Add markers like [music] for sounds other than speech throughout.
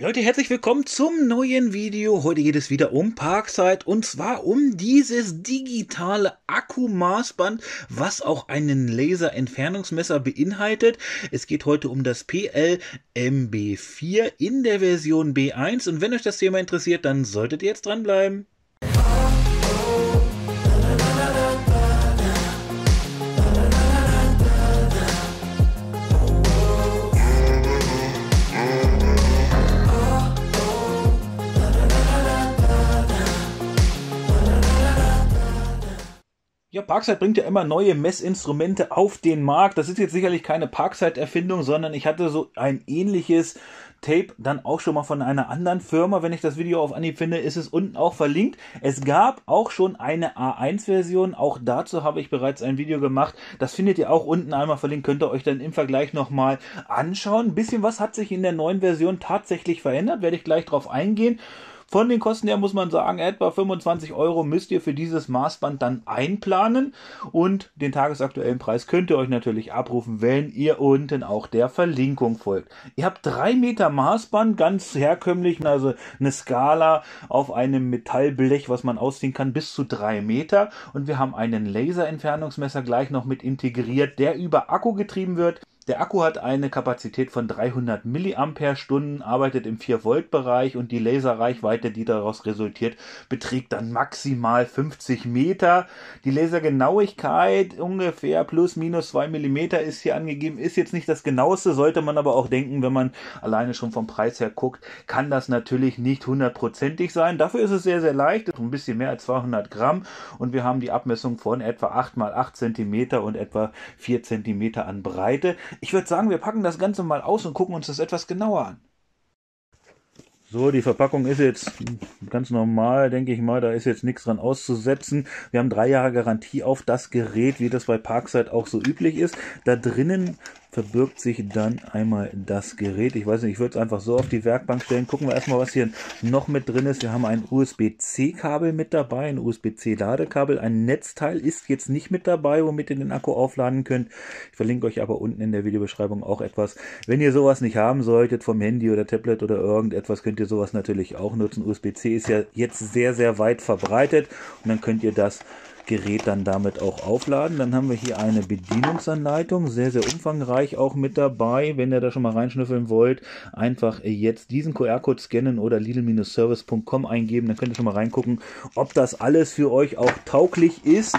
Leute, herzlich willkommen zum neuen Video. Heute geht es wieder um Parkside und zwar um dieses digitale Akkumaßband, was auch einen Laserentfernungsmesser beinhaltet. Es geht heute um das PLMB4 in der Version B1 und wenn euch das Thema interessiert, dann solltet ihr jetzt dranbleiben. Parkside bringt ja immer neue Messinstrumente auf den Markt. Das ist jetzt sicherlich keine Parkside-Erfindung, sondern ich hatte so ein ähnliches Tape dann auch schon mal von einer anderen Firma. Wenn ich das Video auf Anhieb finde, ist es unten auch verlinkt. Es gab auch schon eine A1-Version. Auch dazu habe ich bereits ein Video gemacht. Das findet ihr auch unten einmal verlinkt. Könnt ihr euch dann im Vergleich nochmal anschauen. Ein bisschen was hat sich in der neuen Version tatsächlich verändert. Werde ich gleich drauf eingehen. Von den Kosten her muss man sagen, etwa 25 Euro müsst ihr für dieses Maßband dann einplanen und den tagesaktuellen Preis könnt ihr euch natürlich abrufen, wenn ihr unten auch der Verlinkung folgt. Ihr habt 3 Meter Maßband, ganz herkömmlich, also eine Skala auf einem Metallblech, was man ausziehen kann, bis zu 3 Meter und wir haben einen Laserentfernungsmesser gleich noch mit integriert, der über Akku getrieben wird. Der Akku hat eine Kapazität von 300 mAh, arbeitet im 4-Volt-Bereich und die Laserreichweite, die daraus resultiert, beträgt dann maximal 50 Meter. Die Lasergenauigkeit ungefähr plus minus 2 mm ist hier angegeben, ist jetzt nicht das genaueste, sollte man aber auch denken, wenn man alleine schon vom Preis her guckt, kann das natürlich nicht hundertprozentig sein. Dafür ist es sehr, sehr leicht, ein bisschen mehr als 200 Gramm und wir haben die Abmessung von etwa 8 x 8 cm und etwa 4 cm an Breite. Ich würde sagen, wir packen das Ganze mal aus und gucken uns das etwas genauer an. So, die Verpackung ist jetzt ganz normal, denke ich mal. Da ist jetzt nichts dran auszusetzen. Wir haben drei Jahre Garantie auf das Gerät, wie das bei Parkside auch so üblich ist. Da drinnen verbirgt sich dann einmal das Gerät. Ich weiß nicht, ich würde es einfach so auf die Werkbank stellen. Gucken wir erstmal, was hier noch mit drin ist. Wir haben ein USB-C-Kabel mit dabei, ein USB-C-Ladekabel. Ein Netzteil ist jetzt nicht mit dabei, womit ihr den Akku aufladen könnt. Ich verlinke euch aber unten in der Videobeschreibung auch etwas. Wenn ihr sowas nicht haben solltet vom Handy oder Tablet oder irgendetwas, könnt ihr sowas natürlich auch nutzen. USB-C ist ja jetzt sehr, sehr weit verbreitet und dann könnt ihr das Gerät dann damit auch aufladen. Dann haben wir hier eine Bedienungsanleitung, sehr, sehr umfangreich auch mit dabei. Wenn ihr da schon mal reinschnüffeln wollt, einfach jetzt diesen QR-Code scannen oder lidl-service.com eingeben. Dann könnt ihr schon mal reingucken, ob das alles für euch auch tauglich ist.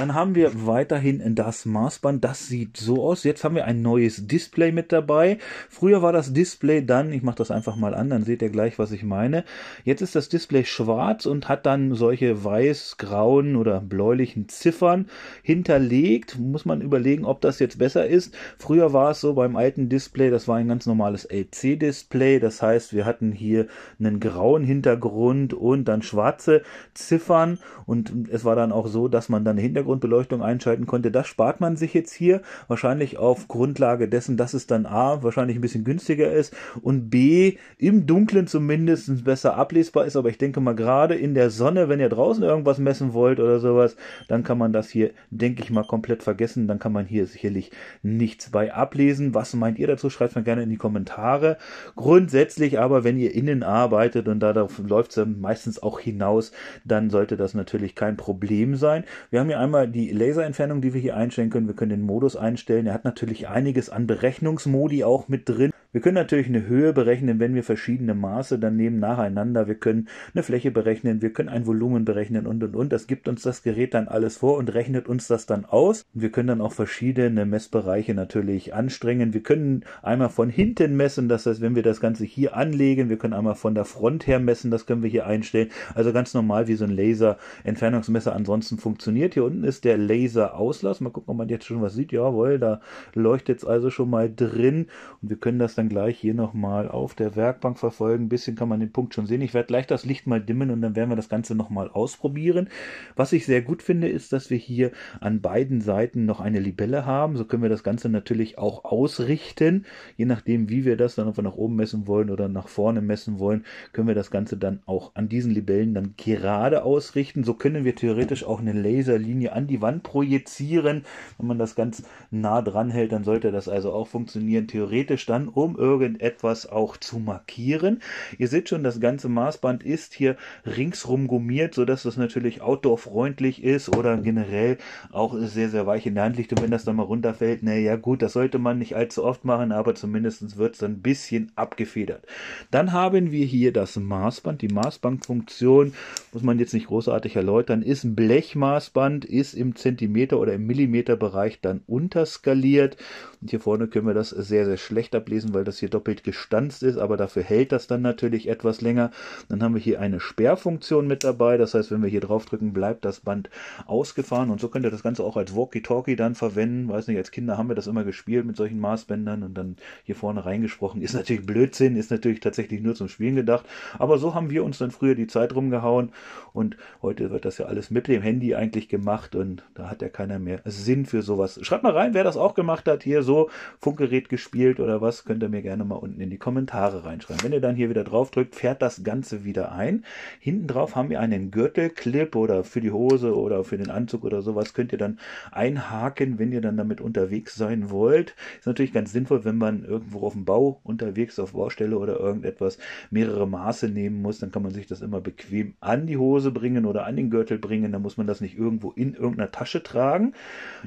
Dann haben wir weiterhin das Maßband. Das sieht so aus. Jetzt haben wir ein neues Display mit dabei. Früher war das Display dann, ich mache das einfach mal an, dann seht ihr gleich, was ich meine. Jetzt ist das Display schwarz und hat dann solche weiß-grauen oder bläulichen Ziffern hinterlegt. Muss man überlegen, ob das jetzt besser ist. Früher war es so beim alten Display, das war ein ganz normales LC-Display. Das heißt, wir hatten hier einen grauen Hintergrund und dann schwarze Ziffern und es war dann auch so, dass man dann Hintergrund Hintergrundbeleuchtung einschalten konnte. Das spart man sich jetzt hier wahrscheinlich auf Grundlage dessen, dass es dann A wahrscheinlich ein bisschen günstiger ist und B im Dunkeln zumindest besser ablesbar ist. Aber ich denke mal gerade in der Sonne, wenn ihr draußen irgendwas messen wollt oder sowas, dann kann man das hier, denke ich mal, komplett vergessen. Dann kann man hier sicherlich nichts bei ablesen. Was meint ihr dazu? Schreibt mir gerne in die Kommentare. Grundsätzlich aber, wenn ihr innen arbeitet und darauf läuft es meistens auch hinaus, dann sollte das natürlich kein Problem sein. Wir haben hier einmal einmal die Laserentfernung, die wir hier einstellen können. Wir können den Modus einstellen. Er hat natürlich einiges an Berechnungsmodi auch mit drin. Wir können natürlich eine Höhe berechnen, wenn wir verschiedene Maße dann nehmen nacheinander. Wir können eine Fläche berechnen, wir können ein Volumen berechnen und und und. Das gibt uns das Gerät dann alles vor und rechnet uns das dann aus. Und wir können dann auch verschiedene Messbereiche natürlich anstrengen. Wir können einmal von hinten messen, das heißt, wenn wir das Ganze hier anlegen, wir können einmal von der Front her messen, das können wir hier einstellen. Also ganz normal wie so ein Laser Entfernungsmesser ansonsten funktioniert. Hier unten ist der Laser Auslass. Mal gucken, ob man jetzt schon was sieht. Jawohl, da leuchtet es also schon mal drin und wir können das dann dann gleich hier nochmal auf der Werkbank verfolgen. Ein bisschen kann man den Punkt schon sehen. Ich werde gleich das Licht mal dimmen und dann werden wir das Ganze nochmal ausprobieren. Was ich sehr gut finde, ist, dass wir hier an beiden Seiten noch eine Libelle haben. So können wir das Ganze natürlich auch ausrichten. Je nachdem, wie wir das dann, ob wir nach oben messen wollen oder nach vorne messen wollen, können wir das Ganze dann auch an diesen Libellen dann gerade ausrichten. So können wir theoretisch auch eine Laserlinie an die Wand projizieren. Wenn man das ganz nah dran hält, dann sollte das also auch funktionieren. Theoretisch dann um kaum irgendetwas auch zu markieren. Ihr seht schon, das ganze Maßband ist hier ringsrum gummiert, sodass das natürlich outdoor-freundlich ist oder generell auch sehr, sehr weich in der Hand liegt. Und wenn das dann mal runterfällt, naja gut, das sollte man nicht allzu oft machen, aber zumindest wird es dann ein bisschen abgefedert. Dann haben wir hier das Maßband. Die Maßbandfunktion, muss man jetzt nicht großartig erläutern, ist ein Blechmaßband, ist im Zentimeter- oder im Millimeterbereich dann unterskaliert und hier vorne können wir das sehr, sehr schlecht ablesen, weil das hier doppelt gestanzt ist, aber dafür hält das dann natürlich etwas länger. Dann haben wir hier eine Sperrfunktion mit dabei. Das heißt, wenn wir hier draufdrücken, bleibt das Band ausgefahren. Und so könnt ihr das Ganze auch als Walkie-Talkie dann verwenden. Weiß nicht, als Kinder haben wir das immer gespielt mit solchen Maßbändern und dann hier vorne reingesprochen. Ist natürlich Blödsinn, ist natürlich tatsächlich nur zum Spielen gedacht. Aber so haben wir uns dann früher die Zeit rumgehauen. Und heute wird das ja alles mit dem Handy eigentlich gemacht und da hat ja keiner mehr Sinn für sowas. Schreibt mal rein, wer das auch gemacht hat. Hier so so Funkgerät gespielt oder was, könnt ihr mir gerne mal unten in die Kommentare reinschreiben. Wenn ihr dann hier wieder drauf drückt, fährt das Ganze wieder ein. Hinten drauf haben wir einen Gürtelclip oder für die Hose oder für den Anzug oder sowas könnt ihr dann einhaken, wenn ihr dann damit unterwegs sein wollt. Ist natürlich ganz sinnvoll, wenn man irgendwo auf dem Bau unterwegs, auf Baustelle oder irgendetwas mehrere Maße nehmen muss, dann kann man sich das immer bequem an die Hose bringen oder an den Gürtel bringen. Dann muss man das nicht irgendwo in irgendeiner Tasche tragen.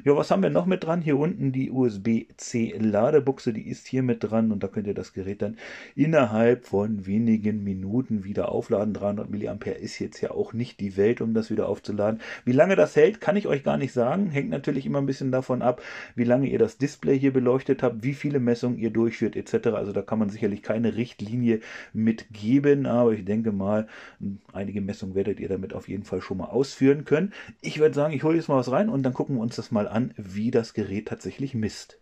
Ja, was haben wir noch mit dran? Hier unten die USB USB-C-Ladebuchse, die ist hier mit dran und da könnt ihr das Gerät dann innerhalb von wenigen Minuten wieder aufladen. 300 mAh ist jetzt ja auch nicht die Welt, um das wieder aufzuladen. Wie lange das hält, kann ich euch gar nicht sagen. Hängt natürlich immer ein bisschen davon ab, wie lange ihr das Display hier beleuchtet habt, wie viele Messungen ihr durchführt etc. Also da kann man sicherlich keine Richtlinie mitgeben, aber ich denke mal, einige Messungen werdet ihr damit auf jeden Fall schon mal ausführen können. Ich würde sagen, ich hole jetzt mal was rein und dann gucken wir uns das mal an, wie das Gerät tatsächlich misst.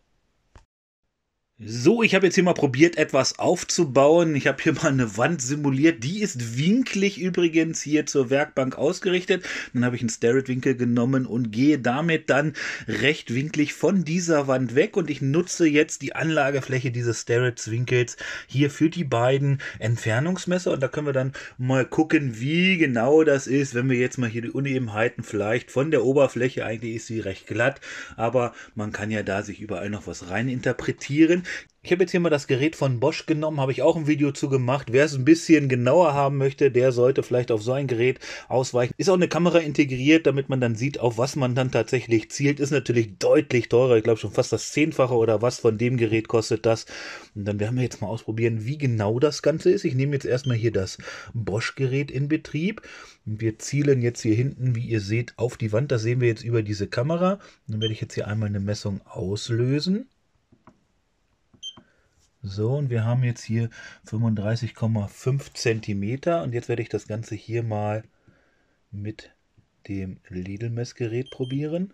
So, ich habe jetzt hier mal probiert, etwas aufzubauen. Ich habe hier [laughs] mal eine Wand simuliert. Die ist winklig übrigens hier zur Werkbank ausgerichtet. Dann habe ich einen Starrett-Winkel genommen und gehe damit dann rechtwinklig von dieser Wand weg. Und ich nutze jetzt die Anlagefläche dieses Starrett-Winkels hier für die beiden Entfernungsmesser. Und da können wir dann mal gucken, wie genau das ist, wenn wir jetzt mal hier die Unebenheiten vielleicht von der Oberfläche, eigentlich ist sie recht glatt, aber man kann ja da sich überall noch was rein interpretieren. Ich habe jetzt hier mal das Gerät von Bosch genommen, habe ich auch ein Video zu gemacht. Wer es ein bisschen genauer haben möchte, der sollte vielleicht auf so ein Gerät ausweichen. Ist auch eine Kamera integriert, damit man dann sieht, auf was man dann tatsächlich zielt. Ist natürlich deutlich teurer, ich glaube schon fast das Zehnfache oder was von dem Gerät kostet das. Und dann werden wir jetzt mal ausprobieren, wie genau das Ganze ist. Ich nehme jetzt erstmal hier das Bosch-Gerät in Betrieb. Wir zielen jetzt hier hinten, wie ihr seht, auf die Wand. Das sehen wir jetzt über diese Kamera. Dann werde ich jetzt hier einmal eine Messung auslösen. So, und wir haben jetzt hier 35,5 cm und jetzt werde ich das Ganze hier mal mit dem Lidl-Messgerät probieren.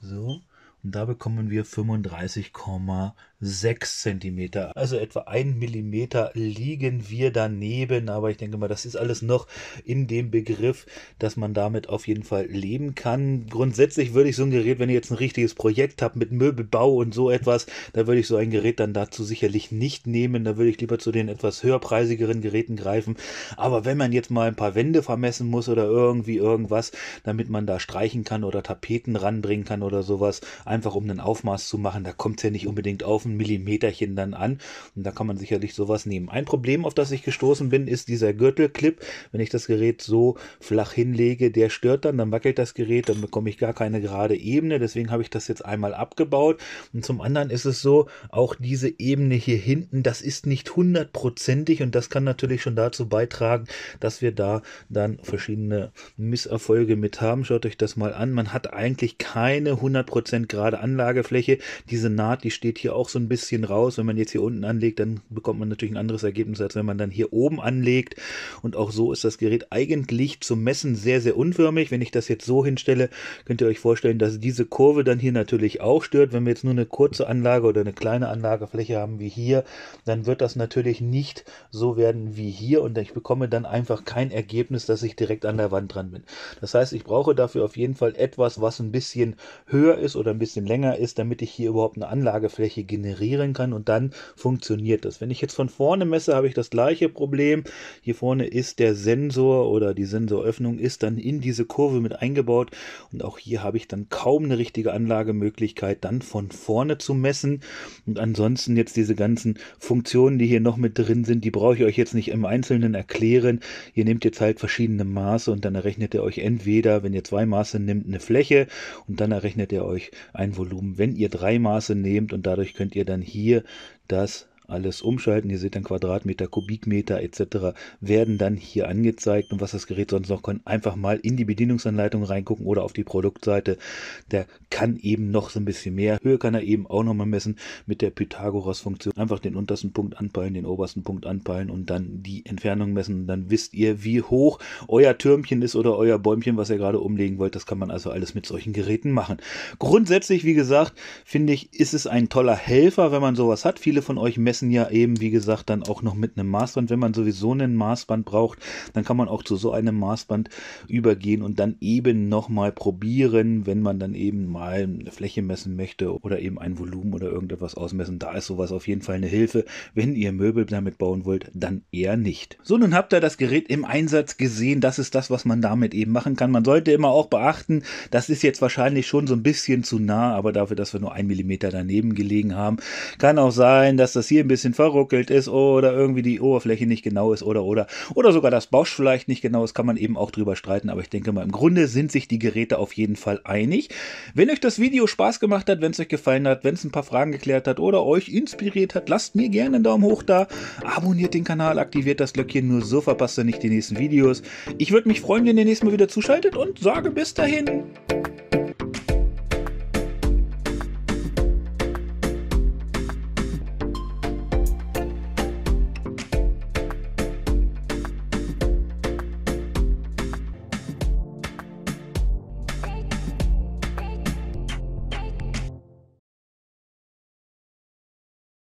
So, und da bekommen wir 35,9 6 cm. Also etwa 1 mm liegen wir daneben, aber ich denke mal, das ist alles noch in dem Begriff, dass man damit auf jeden Fall leben kann. Grundsätzlich würde ich so ein Gerät, wenn ihr jetzt ein richtiges Projekt habt mit Möbelbau und so etwas, da würde ich so ein Gerät dann dazu sicherlich nicht nehmen. Da würde ich lieber zu den etwas höherpreisigeren Geräten greifen. Aber wenn man jetzt mal ein paar Wände vermessen muss oder irgendwie irgendwas, damit man da streichen kann oder Tapeten ranbringen kann oder sowas, einfach um ein Aufmaß zu machen, da kommt es ja nicht unbedingt auf ganzen Millimeterchen dann an. Und da kann man sicherlich sowas nehmen. Ein Problem, auf das ich gestoßen bin, ist dieser Gürtelclip. Wenn ich das Gerät so flach hinlege, der stört dann, dann wackelt das Gerät, dann bekomme ich gar keine gerade Ebene. Deswegen habe ich das jetzt einmal abgebaut. Und zum anderen ist es so, auch diese Ebene hier hinten, das ist nicht hundertprozentig und das kann natürlich schon dazu beitragen, dass wir da dann verschiedene Misserfolge mit haben. Schaut euch das mal an. Man hat eigentlich keine 100% gerade Anlagefläche. Diese Naht, die steht hier auch so so ein bisschen raus. Wenn man jetzt hier unten anlegt, dann bekommt man natürlich ein anderes Ergebnis, als wenn man dann hier oben anlegt. Und auch so ist das Gerät eigentlich zum Messen sehr, sehr unförmig. Wenn ich das jetzt so hinstelle, könnt ihr euch vorstellen, dass diese Kurve dann hier natürlich auch stört. Wenn wir jetzt nur eine kurze Anlage oder eine kleine Anlagefläche haben wie hier, dann wird das natürlich nicht so werden wie hier. Und ich bekomme dann einfach kein Ergebnis, dass ich direkt an der Wand dran bin. Das heißt, ich brauche dafür auf jeden Fall etwas, was ein bisschen höher ist oder ein bisschen länger ist, damit ich hier überhaupt eine Anlagefläche generiere generieren kann und dann funktioniert das. Wenn ich jetzt von vorne messe, habe ich das gleiche Problem. Hier vorne ist der Sensor oder die Sensoröffnung ist dann in diese Kurve mit eingebaut und auch hier habe ich dann kaum eine richtige Anlagemöglichkeit, dann von vorne zu messen. Und ansonsten jetzt diese ganzen Funktionen, die hier noch mit drin sind, die brauche ich euch jetzt nicht im Einzelnen erklären. Ihr nehmt jetzt halt verschiedene Maße und dann errechnet ihr euch entweder, wenn ihr zwei Maße nehmt, eine Fläche und dann errechnet ihr euch ein Volumen, wenn ihr drei Maße nehmt und dadurch könnt ihr ihr dann hier das alles umschalten. Ihr seht dann Quadratmeter, Kubikmeter etc. werden dann hier angezeigt und was das Gerät sonst noch kann. Einfach mal in die Bedienungsanleitung reingucken oder auf die Produktseite. Der kann eben noch so ein bisschen mehr. Höhe kann er eben auch nochmal messen mit der Pythagoras-Funktion. Einfach den untersten Punkt anpeilen, den obersten Punkt anpeilen und dann die Entfernung messen. Dann wisst ihr, wie hoch euer Türmchen ist oder euer Bäumchen, was ihr gerade umlegen wollt. Das kann man also alles mit solchen Geräten machen. Grundsätzlich, wie gesagt, finde ich, ist es ein toller Helfer, wenn man sowas hat. Viele von euch messen messen ja eben, wie gesagt, dann auch noch mit einem Maßband. Wenn man sowieso einen Maßband braucht, dann kann man auch zu so einem Maßband übergehen und dann eben nochmal probieren, wenn man dann eben mal eine Fläche messen möchte oder eben ein Volumen oder irgendetwas ausmessen. Da ist sowas auf jeden Fall eine Hilfe. Wenn ihr Möbel damit bauen wollt, dann eher nicht. So, nun habt ihr das Gerät im Einsatz gesehen. Das ist das, was man damit eben machen kann. Man sollte immer auch beachten, das ist jetzt wahrscheinlich schon so ein bisschen zu nah, aber dafür, dass wir nur ein Millimeter daneben gelegen haben, kann auch sein, dass das hier ein bisschen verruckelt ist oder irgendwie die Oberfläche nicht genau ist oder oder oder sogar das Bausch vielleicht nicht genau ist, kann man eben auch drüber streiten, aber ich denke mal, im Grunde sind sich die Geräte auf jeden Fall einig. Wenn euch das Video Spaß gemacht hat, wenn es euch gefallen hat, wenn es ein paar Fragen geklärt hat oder euch inspiriert hat, lasst mir gerne einen Daumen hoch da, abonniert den Kanal, aktiviert das Glöckchen, nur so verpasst ihr nicht die nächsten Videos. Ich würde mich freuen, wenn ihr nächstes Mal wieder zuschaltet und sage bis dahin.